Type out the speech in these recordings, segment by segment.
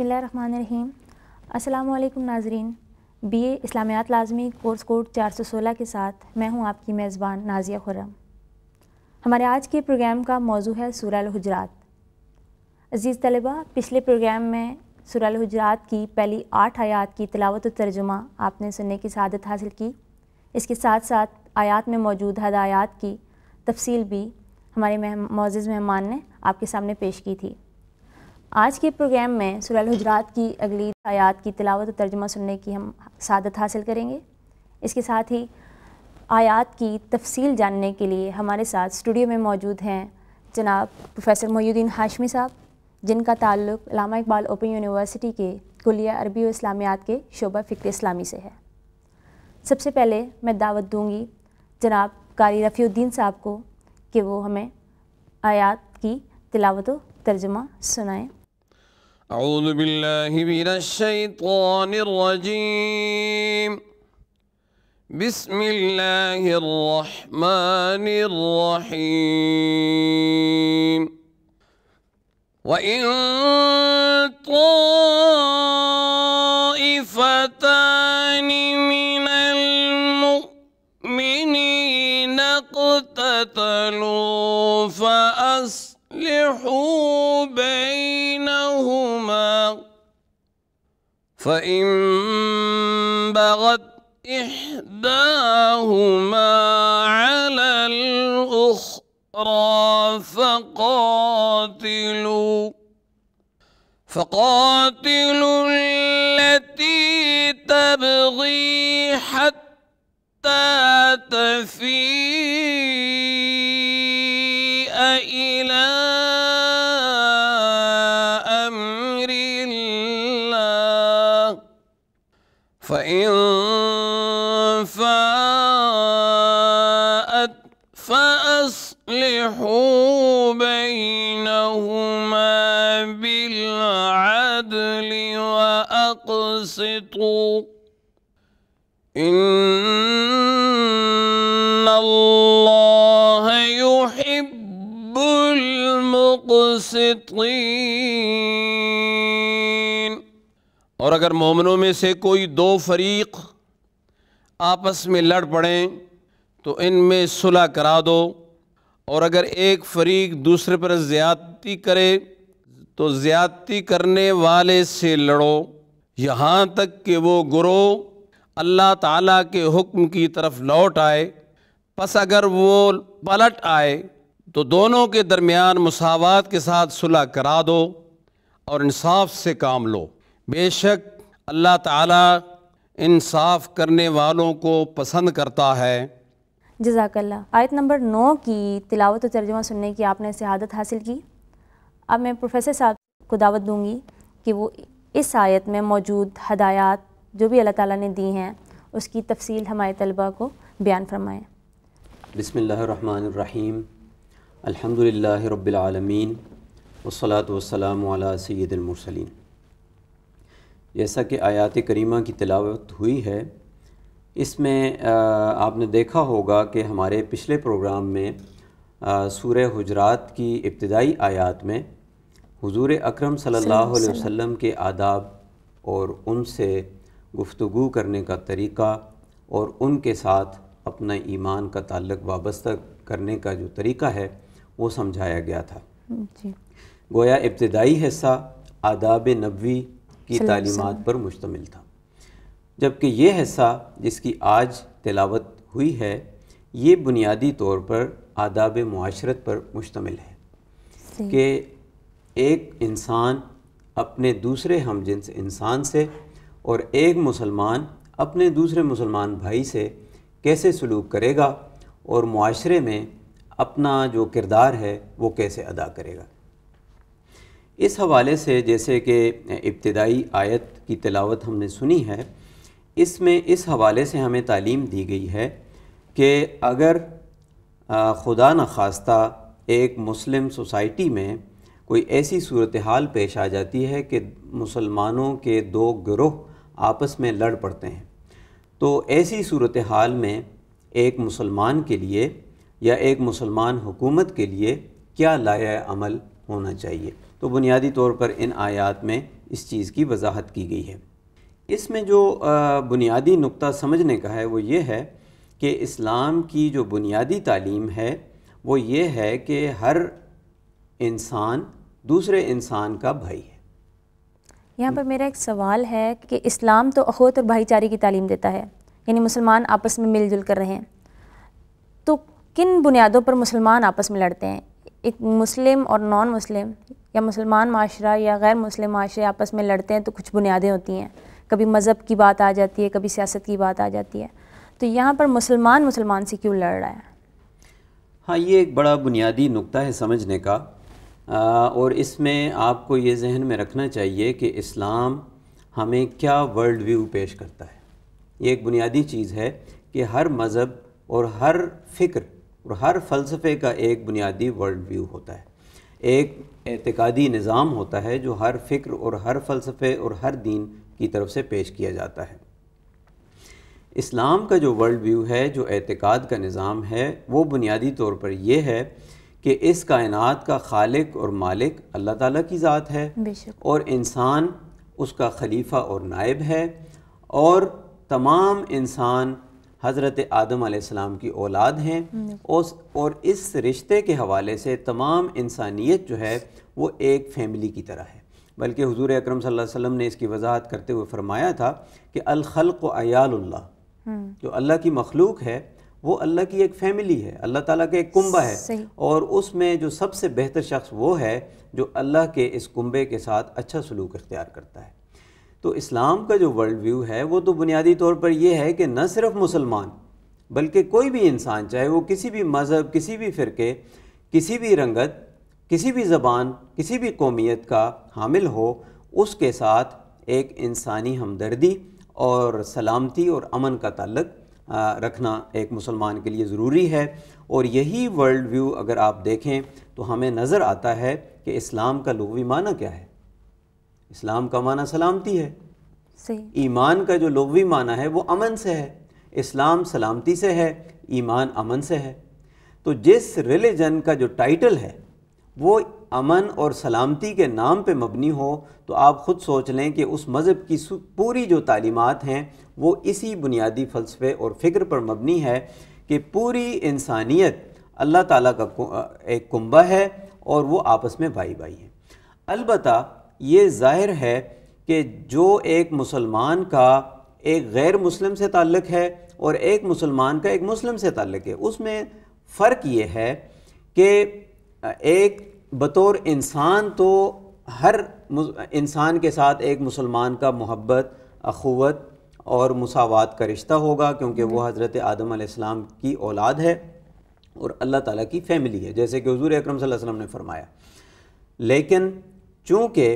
बिसमीम अल्लाम नाजरीन बी ए इस्लामियात लाजमी कोर्स कोड 416 के साथ मैं हूं आपकी मेज़बान नाजिया खुरम हमारे आज के प्रोग्राम का मौजू है सुराल हजरात अज़ीज़ तलबा पिछले प्रोग्राम में सुराल हजरात की पहली आठ आयात की तलावत तर्जुमा आपने सुनने की शहादत हासिल की इसके साथ साथ आयात में मौजूद हदायात की तफसील भी हमारे मोज़ मेहमान ने आपके सामने पेश की थी आज के प्रोग्राम में सुरैल हजरात की अगली आयात की तिलावत और तर्जमा सुनने की हम सादत हासिल करेंगे इसके साथ ही आयात की तफसील जानने के लिए हमारे साथ स्टूडियो में मौजूद हैं जनाब प्रोफेसर मोहुद्दीन हाशमी साहब जिनका ताल्लुक लामा इकबाल ओपन यूनिवर्सिटी के कुलिया अरबी इस्लामियात के शोबा फ़िक्र इस्लामी से है सबसे पहले मैं दावत दूंगी जनाब कारी रफ़ीद्दीन साहब को कि वो हमें आयात की तिलावत तर्जमा सुनाएं أعوذ بالله من الشيطان الرجيم بسم الله الرحمن الرحيم وإن طائفتان من المؤمنين اقتتلوا فأصلحوا فإن بغت إحداهما على الأخرى فقاتلوا فقاتلوا التي تبغي حتى تفيد وأنصتوا إن الله يحب المقسطين और अगर मोमनों में से कोई दो फरीक आपस में लड़ पड़ें तो इनमें सुलह करा दो और अगर एक फरीक दूसरे पर ज़्यादती करे तो ज़्यादती करने वाले से लड़ो यहाँ तक कि वो गुरु अल्लाह ताला के हुक्म की तरफ लौट आए बस अगर वो पलट आए तो दोनों के दरमियान मसावत के साथ सुलह करा दो और इंसाफ से काम लो बेशक अल्लाह ताला इंसाफ करने वालों को पसंद करता है जजाकल्ला आयत नंबर नौ की तिलावत तर्जुमा सुनने की आपने शहादत हासिल की अब मैं प्रोफेसर साहब को दावत दूँगी कि वो इस आयत में मौजूद हदायत जो भी अल्लाह ताला ने दी हैं उसकी तफसील हमारे तलबा को बयान फरमाएँ बसमीम अलहमदिल्ला रबालमीन वसलात वसलाम सैदमरसलिन जैसा कि आयात करीमा की तलावत हुई है इसमें आपने देखा होगा कि हमारे पिछले प्रोग्राम में सूर्य हुजरात की इब्तदाई आयात में हुजूर अकरम सल्लल्लाहु अलैहि वसल्लम के आदाब और उनसे गुफ्तगु करने का तरीका और उनके साथ अपना ईमान का ताल्लक वाबस्ता करने का जो तरीका है वो समझाया गया था गोया इब्तदाई हिस्सा आदाब नबवी की तालीमत पर मुश्तमिल था जबकि ये हिस्सा जिसकी आज तिलावत हुई है ये बुनियादी तौर पर आदाब माशरत पर मुश्तमिल है कि एक इंसान अपने दूसरे हम हमजिन्स इंसान से और एक मुसलमान अपने दूसरे मुसलमान भाई से कैसे सलूक करेगा और माशरे में अपना जो किरदार है वो कैसे अदा करेगा इस हवाले से जैसे कि इब्तदाई आयत की तलावत हमने सुनी है इसमें इस हवाले से हमें तालीम दी गई है कि अगर खुदा न खास्ता एक मुस्लिम सोसाइटी में कोई ऐसी सूरत हाल पेश आ जाती है कि मुसलमानों के दो ग्रोह आपस में लड़ पड़ते हैं तो ऐसी सूरत हाल में एक मुसलमान के लिए या एक मुसलमान हुकूमत के लिए क्या लाया अमल होना चाहिए तो बुनियादी तौर पर इन आयात में इस चीज़ की वजाहत की गई है इसमें जो बुनियादी नुक्ता समझने का है वो ये है कि इस्लाम की जो बुनियादी तालीम है वो ये है कि हर इंसान दूसरे इंसान का भाई है यहाँ पर मेरा एक सवाल है कि इस्लाम तो अखोत और भाईचारे की तालीम देता है यानी मुसलमान आपस में मिलजुल कर रहे हैं तो किन बुनियादों पर मुसलमान आपस में लड़ते हैं एक मुस्लिम और नॉन मुस्लिम या मुसलमान माशरा या गैर मुस्लिम माशरे आपस में लड़ते हैं तो कुछ बुनियादें होती हैं कभी मज़हब की बात आ जाती है कभी सियासत की बात आ जाती है तो यहाँ पर मुसलमान मुसलमान से क्यों लड़ रहा है हाँ ये एक बड़ा बुनियादी नुक्ता है समझने का और इसमें आपको ये जहन में रखना चाहिए कि इस्लाम हमें क्या वर्ल्ड व्यू पेश करता है ये एक बुनियादी चीज़ है कि हर मज़हब और हर फ़िक्र और हर फ़लसफ़े का एक बुनियादी वर्ल्ड व्यू होता है एक एतकादी निज़ाम होता है जो हर फ़िक्र और हर फ़लसफ़े और हर दीन की तरफ से पेश किया जाता है इस्लाम का जो वर्ल्ड व्यू है जो एतकाद का निज़ाम है वो बुनियादी तौर पर यह है कि इस कायनात का खालिक और मालिक अल्लाह ताला की ज़ात है और इंसान उसका खलीफा और नायब है और तमाम इंसान हज़रत आदम आसमाम की औलाद हैं हम्म। उस और इस रिश्ते के हवाले से तमाम इंसानियत जो है वो एक फैमिली की तरह है बल्कि हजूर अक्रम सम ने इसकी वजाहत करते हुए फरमाया था कि अलखल अयाल्ला हम्म। जो अल्लाह की मखलूक है वो अल्लाह की एक फैमिली है अल्लाह ताला का एक कुंबा है और उसमें जो सबसे बेहतर शख्स वो है जो अल्लाह के इस कुंबे के साथ अच्छा सलूक इख्तियार करता है तो इस्लाम का जो वर्ल्ड व्यू है वो तो बुनियादी तौर पर यह है कि न सिर्फ मुसलमान बल्कि कोई भी इंसान चाहे वो किसी भी मज़हब किसी भी फ़िरके किसी भी रंगत किसी भी ज़बान किसी भी कौमीत का हामिल हो उसके साथ एक इंसानी हमदर्दी और सलामती और अमन का ताल्लक़ रखना एक मुसलमान के लिए ज़रूरी है और यही वर्ल्ड व्यू अगर आप देखें तो हमें नज़र आता है कि इस्लाम का लघवी माना क्या है इस्लाम का माना सलामती है ईमान का जो लघवी माना है वो अमन से है इस्लाम सलामती से है ईमान अमन से है तो जिस रिलीजन का जो टाइटल है वो अमन और सलामती के नाम पे मबनी हो तो आप ख़ुद सोच लें कि उस मज़हब की पूरी जो तालीमत हैं वो इसी बुनियादी फ़लसफ़े और फ़िक्र पर मबनी है कि पूरी इंसानियत अल्लाह ताला का एक कुंबा है और वो आपस में भाई भाई हैं अलबत् ये ज़ाहिर है कि जो एक मुसलमान का एक गैर मुस्लिम से ताल्लक़ है और एक मुसलमान का एक मुस्लिम से ताल्लक़ है उसमें फ़र्क ये है कि एक बतौर इंसान तो हर इंसान के साथ एक मुसलमान का मोहब्बत अखवत और मसावत का रिश्ता होगा क्योंकि वो हज़रत आदम आसमाम की औलाद है और अल्लाह ताला की फ़ैमिली है जैसे कि हजूर अक्रम वसल्लम ने फरमाया लेकिन चूँकि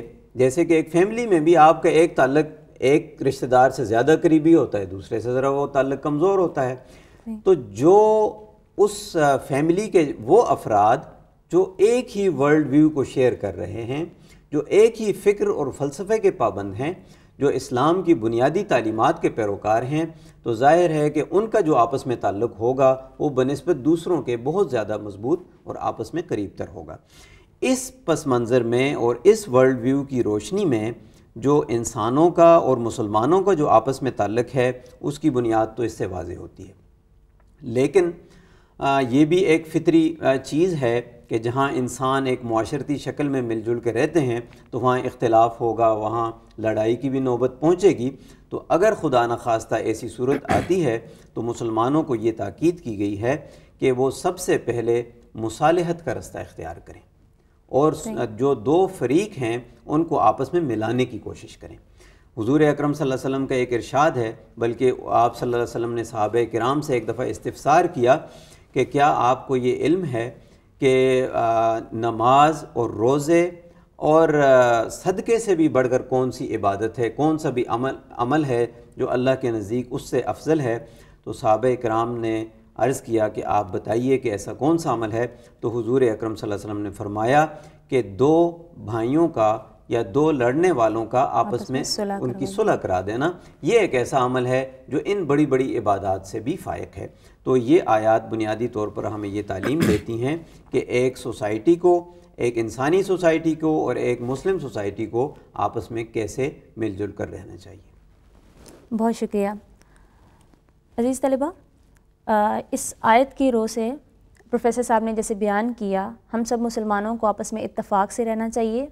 जैसे कि एक फ़ैमिली में भी आपका एक ताल्लक एक रिश्तेदार से ज़्यादा करीबी होता है दूसरे से ज़रा वो ताल्लक कमज़ोर होता है तो जो उस फैमिली के वो अफराद जो एक ही वर्ल्ड व्यू को शेयर कर रहे हैं जो एक ही फ़िक्र और फ़लसफ़े के पाबंद हैं जो इस्लाम की बुनियादी तालीमत के पैरोकार हैं तो ज़ाहिर है कि उनका जो आपस में ताल्लुक़ होगा वो बनस्बत दूसरों के बहुत ज़्यादा मजबूत और आपस में करीब तर होगा इस पस मंज़र में और इस वर्ल्ड व्यू की रोशनी में जो इंसानों का और मुसलमानों का जो आपस में ताल्लुक़ है उसकी बुनियाद तो इससे वाज होती है लेकिन ये भी एक फितरी चीज़ है कि जहाँ इंसान एक माशरती शक्ल में मिलजुल के रहते हैं तो वहाँ इख्तलाफ होगा वहाँ लड़ाई की भी नौबत पहुँचेगी तो अगर खुदा न खास्ता ऐसी सूरत आती है तो मुसलमानों को ये ताक़द की गई है कि वो सबसे पहले मुसालहत का रास्ता इख्तियार करें और जो दो फरीक हैं उनको आपस में मिलाने की कोशिश करें हुजूर अकरम वसल्लम का एक इरशाद है बल्कि आप सल्लल्लाहु अलैहि वसल्लम ने साहब कराम से एक दफ़ा इस्तफसार किया कि क्या आपको ये इल्म है कि नमाज और रोज़े और सदक़े से भी बढ़कर कौन सी इबादत है कौन सा भी अमल अमल है जो अल्लाह के नज़दीक उससे अफजल है तो सहाब कराम ने अर्ज़ किया कि आप बताइए कि ऐसा कौन सा अमल है तो हुजूर अकरम सल्लल्लाहु अलैहि वसल्लम ने फरमाया कि दो भाइयों का या दो लड़ने वालों का आपस में उनकी सुलह करा देना ये एक ऐसा अमल है जो इन बड़ी बड़ी इबादत से भी फ़ायक है तो ये आयात बुनियादी तौर पर हमें ये तालीम देती हैं कि एक सोसाइटी को एक इंसानी सोसाइटी को और एक मुस्लिम सोसाइटी को आपस में कैसे मिलजुल कर रहना चाहिए बहुत शुक्रिया अजीज़ तलबा इस आयत की रो से प्रोफेसर साहब ने जैसे बयान किया हम सब मुसलमानों को आपस में इतफाक़ से रहना चाहिए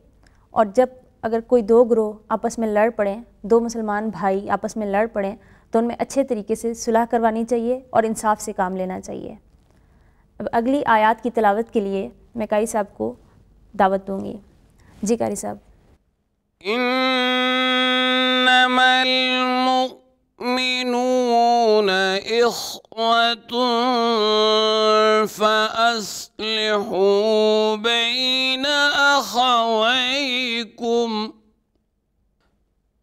और जब अगर कोई दो ग्रोह आपस में लड़ पड़ें दो मुसलमान भाई आपस में लड़ पड़ें तो उनमें अच्छे तरीके से सुलह करवानी चाहिए और इंसाफ से काम लेना चाहिए अब अगली आयात की तलावत के लिए मैं कारी साहब को दावत दूंगी जी कारी साहब إخوة فأصلحوا بين أخويكم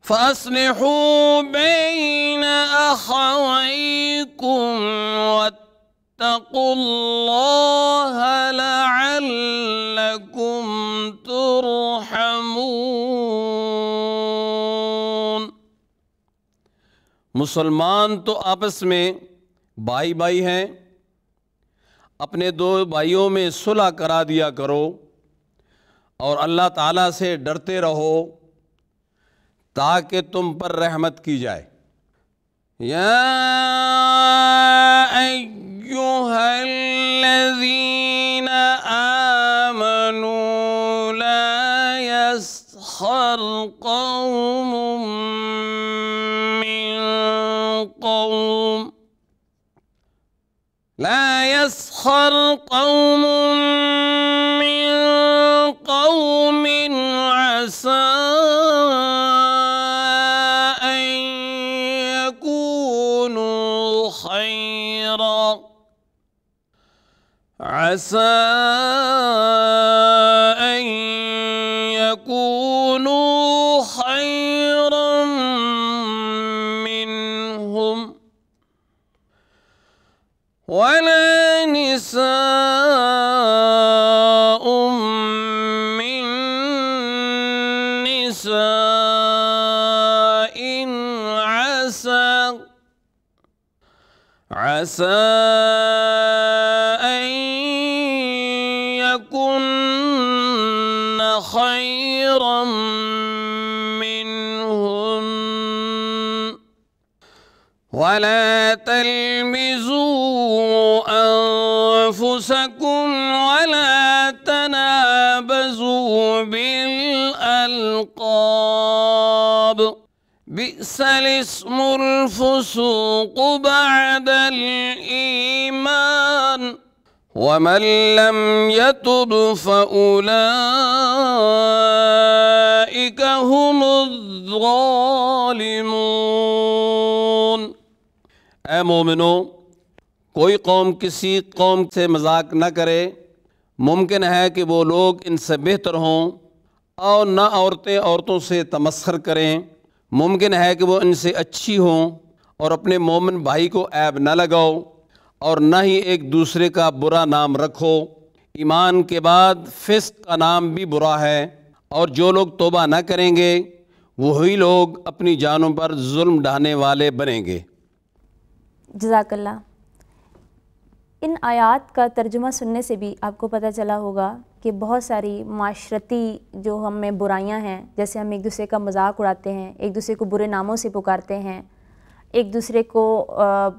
فأصلحوا بين أخويكم واتقوا الله لعلكم ترحمون मुसलमान तो आपस में भाई भाई हैं अपने दो भाइयों में सुलह करा दिया करो और अल्लाह ताला से डरते रहो ताकि तुम पर रहमत की जाए या अय्युहल्लज़ीना आमनू لا يسخر قوم من قوم عسى أن يكونوا خيرا عسى خيرا منهم ولا تلمزوا أنفسكم ولا تنابزوا بالألقاب بئس الاسم الفسوق بعد الإيمان ومن لم يتب فأولئك هم الظالمون ए मोमिनो कोई कौम किसी कौम से मजाक न करे मुमकिन है कि वो लोग इनसे बेहतर हों और न औरतें औरतों से तमस्खर करें मुमकिन है कि वो इनसे अच्छी हों और अपने मोमिन भाई को ऐब न लगाओ और न ही एक दूसरे का बुरा नाम रखो ईमान के बाद फिस्क का नाम भी बुरा है और जो लोग तोबा ना करेंगे वही लोग अपनी जानों पर जुल्म ढाने वाले बनेंगे जजाकल्ला इन आयात का तर्जुमा सुनने से भी आपको पता चला होगा कि बहुत सारी माशरती जो हम में बुराइयां हैं जैसे हम एक दूसरे का मजाक उड़ाते हैं एक दूसरे को बुरे नामों से पुकारते हैं एक दूसरे को आ,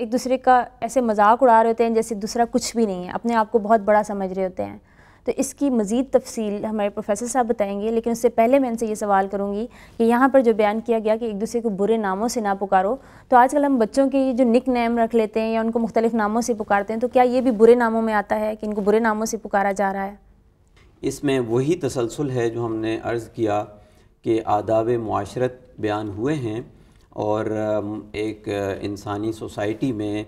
एक दूसरे का ऐसे मजाक उड़ा रहे होते हैं जैसे दूसरा कुछ भी नहीं है अपने आप को बहुत बड़ा समझ रहे होते हैं तो इसकी मज़ीद तफसील हमारे प्रोफेसर साहब बताएंगे लेकिन उससे पहले मैं इनसे ये सवाल करूँगी कि यहाँ पर जो बयान किया गया कि एक दूसरे को बुरे नामों से ना पुकारो तो आजकल हम बच्चों के जो निक नेम रख लेते हैं या उनको मुख्तलिफ़ नामों से पुकारते हैं तो क्या ये भी बुरे नामों में आता है कि इनको बुरे नामों से पुकारा जा रहा है इसमें वही तसलसल है जो हमने अर्ज़ किया कि आदाब माशरत बयान हुए हैं और एक इंसानी सोसाइटी में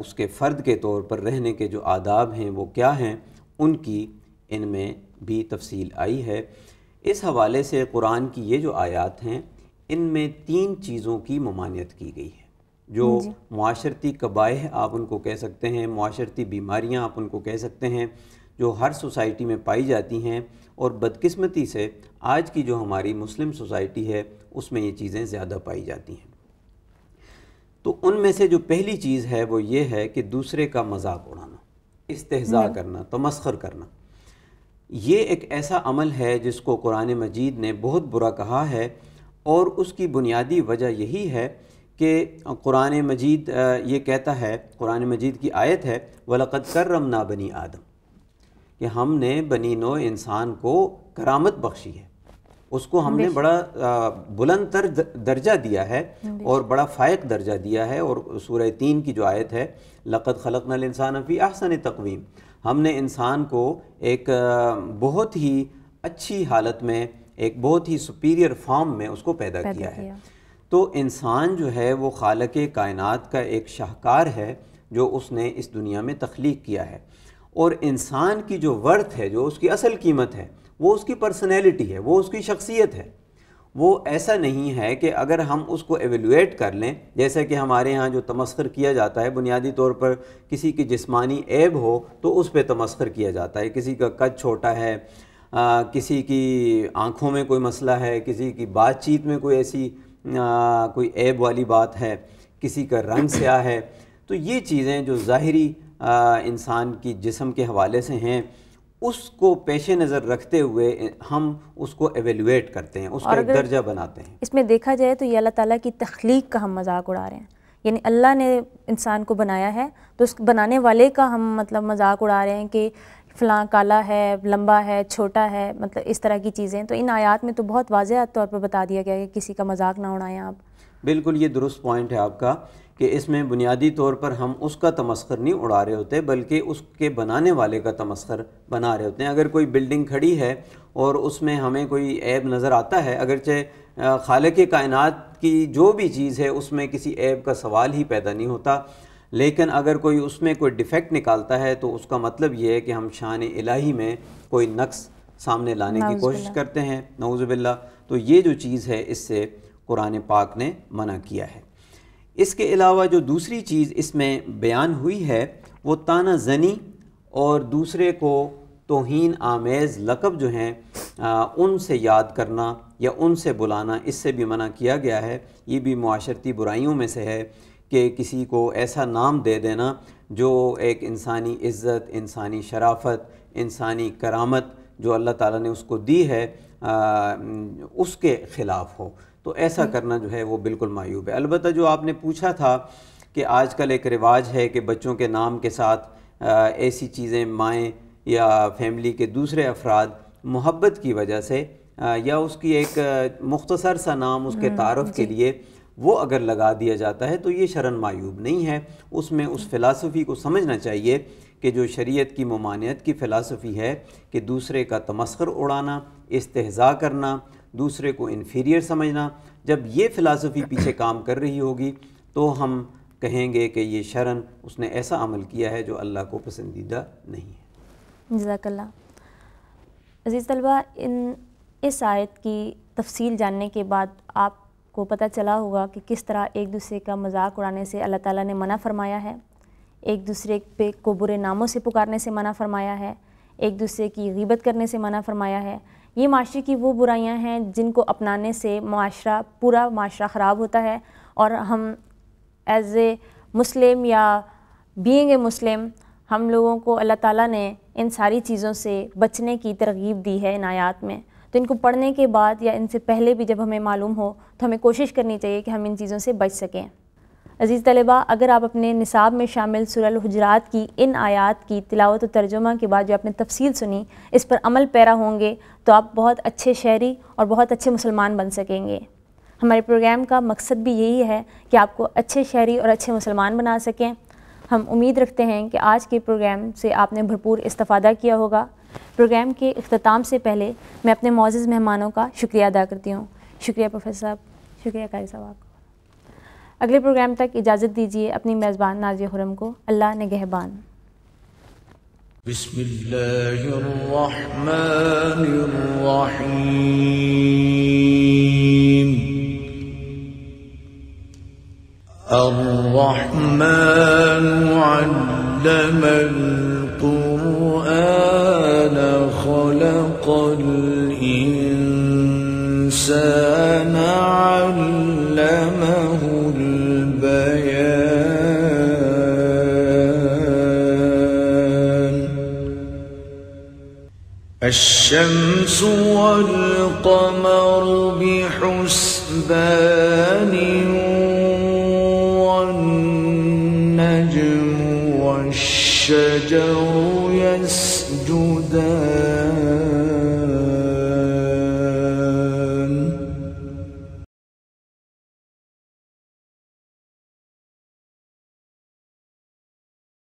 उसके फ़र्द के तौर पर रहने के जो आदाब हैं वो क्या हैं उनकी इनमें भी तफसील आई है इस हवाले से कुरान की ये जो आयात हैं इनमें तीन चीज़ों की ममानियत की गई है जो हाँ माशरती कबाह आप उनको कह सकते हैं माशरती बीमारियां आप उनको कह सकते हैं जो हर सोसाइटी में पाई जाती हैं और बदकिस्मती से आज की जो हमारी मुस्लिम सोसाइटी है उसमें ये चीज़ें ज़्यादा पाई जाती हैं तो उनमें से जो पहली चीज़ है वो ये है कि दूसरे का मजाक उड़ाना इस्तेजा हम्म। करना तमस्खर करना ये एक ऐसा अमल है जिसको कुरान मजीद ने बहुत बुरा कहा है और उसकी बुनियादी वजह यही है कि कुरान मजीद ये कहता है कुरान मजीद की आयत है वलक़द करम ना बनी आदम कि हमने बनी नो इंसान को करामत बख्शी है उसको हमने बड़ा बुलंद तर दर्जा दिया है और बड़ा फ़ायक दर्जा दिया है और सूर तीन की जो आयत है लक़त खलक नल इंसान अफी अहसन तकवीम हमने इंसान को एक बहुत ही अच्छी हालत में एक बहुत ही सुपीरियर फॉर्म में उसको पैदा, पैदा किया, किया है तो इंसान जो है वो खालक कायनात का एक शाहकार है जो उसने इस दुनिया में तख्लीक किया है और इंसान की जो वर्थ है जो उसकी असल कीमत है वो उसकी पर्सनैलिटी है वो उसकी शख्सियत है वो ऐसा नहीं है कि अगर हम उसको एवेलुएट कर लें जैसे कि हमारे यहाँ जो तमस्कर किया जाता है बुनियादी तौर पर किसी की जिस्मानी ऐब हो तो उस पर तमस्कर किया जाता है किसी का कद छोटा है आ, किसी की आँखों में कोई मसला है किसी की बातचीत में कोई ऐसी आ, कोई ऐब वाली बात है किसी का रंग स्या है तो ये चीज़ें जो ज़ाहरी इंसान की जिसम के हवाले से हैं उसको पेश नज़र रखते हुए हम उसको एवेलुएट करते हैं उसका दर्जा बनाते हैं इसमें देखा जाए तो ये अल्लाह ताला की तख्लीक का हम मजाक उड़ा रहे हैं यानी अल्लाह ने इंसान को बनाया है तो उस बनाने वाले का हम मतलब मजाक उड़ा रहे हैं कि फलां काला है लंबा है छोटा है मतलब इस तरह की चीज़ें तो इन आयात में तो बहुत वाजह तौर पर बता दिया गया कि किसी का मजाक ना उड़ाएं आप बिल्कुल ये दुरुस्त पॉइंट है आपका कि इसमें बुनियादी तौर पर हम उसका तमस्कर नहीं उड़ा रहे होते बल्कि उसके बनाने वाले का तमस्कर बना रहे होते हैं अगर कोई बिल्डिंग खड़ी है और उसमें हमें कोई ऐब नज़र आता है अगरचे खाल के कायनात की जो भी चीज़ है उसमें किसी ऐब का सवाल ही पैदा नहीं होता लेकिन अगर कोई उसमें कोई डिफ़ेक्ट निकालता है तो उसका मतलब ये है कि हम शान इलाही में कोई नक्स सामने लाने की कोशिश करते हैं नवज़ुबिल्ला तो ये जो चीज़ है इससे कुरान पाक ने मना किया है इसके अलावा जो दूसरी चीज़ इसमें बयान हुई है वो ताना जनी और दूसरे को तोहन आमेज़ लकब जो हैं उनसे याद करना या उनसे बुलाना इससे भी मना किया गया है ये भी माशरती बुराइयों में से है कि किसी को ऐसा नाम दे देना जो एक इंसानी इज़्ज़त इंसानी शराफत इंसानी करामत जो अल्लाह ताला ने उसको दी है आ, उसके ख़िलाफ़ हो तो ऐसा हम्म। करना जो है वो बिल्कुल मायूब है अलबत् जो आपने पूछा था कि आजकल एक रिवाज है कि बच्चों के नाम के साथ ऐसी चीज़ें माएँ या फैमिली के दूसरे अफराद मोहब्बत की वजह से या उसकी एक मुख्तसर सा नाम उसके हम्म, तारफ़ के लिए वो अगर लगा दिया जाता है तो ये शरण मायूब नहीं है उसमें उस हम्म। फ़िलासफ़ी को समझना चाहिए कि जो शरीयत की ममानियत की फ़िलासफ़ी है कि दूसरे का तमस्कर उड़ाना इसतजा करना दूसरे को इन्फीरियर समझना जब ये फ़िलासफ़ी पीछे काम कर रही होगी तो हम कहेंगे कि ये शरण उसने ऐसा अमल किया है जो अल्लाह को पसंदीदा नहीं है जजाकल्ला अज़ीज़ तलबा इन इस आयत की तफसील जानने के बाद आपको पता चला होगा कि किस तरह एक दूसरे का मजाक उड़ाने से अल्लाह ताला ने मना फरमाया है एक दूसरे पे को बुरे नामों से पुकारने से मना फरमाया है एक दूसरे की गिबत करने से मना फरमाया है ये माशरे की वो बुराइयाँ हैं जिनको अपनाने से माशरा पूरा माशरा ख़राब होता है और हम एज़ ए मुस्लिम या बींग ए मुस्लिम हम लोगों को अल्लाह ताला ने इन सारी चीज़ों से बचने की तरगीब दी है इन आयात में तो इनको पढ़ने के बाद या इनसे पहले भी जब हमें मालूम हो तो हमें कोशिश करनी चाहिए कि हम इन चीज़ों से बच सकें अज़ीज़ तलबा अगर आप अपने निसाब में शामिल सुरल हजरात की इन आयात की तिलावत तर्जुमा के बाद जो आपने तफसील सुनी इस पर अमल पैरा होंगे तो आप बहुत अच्छे शहरी और बहुत अच्छे मुसलमान बन सकेंगे हमारे प्रोग्राम का मकसद भी यही है कि आपको अच्छे शहरी और अच्छे मुसलमान बना सकें हम उम्मीद रखते हैं कि आज के प्रोग्राम से आपने भरपूर इस्ता किया होगा प्रोग्राम के अख्ताम से पहले मैं अपने मोज़ मेहमानों का शुक्रिया अदा करती हूँ शुक्रिया प्रोफेसर साहब शुक्रिया कारी साहब आपका अगले प्रोग्राम तक इजाज़त दीजिए अपनी मेज़बान नाजी हुरम को अल्लाह नगहबान الرحمن علم القرآن خلق الإنسان الشمس والقمر بحسبان والنجم والشجر يسجدان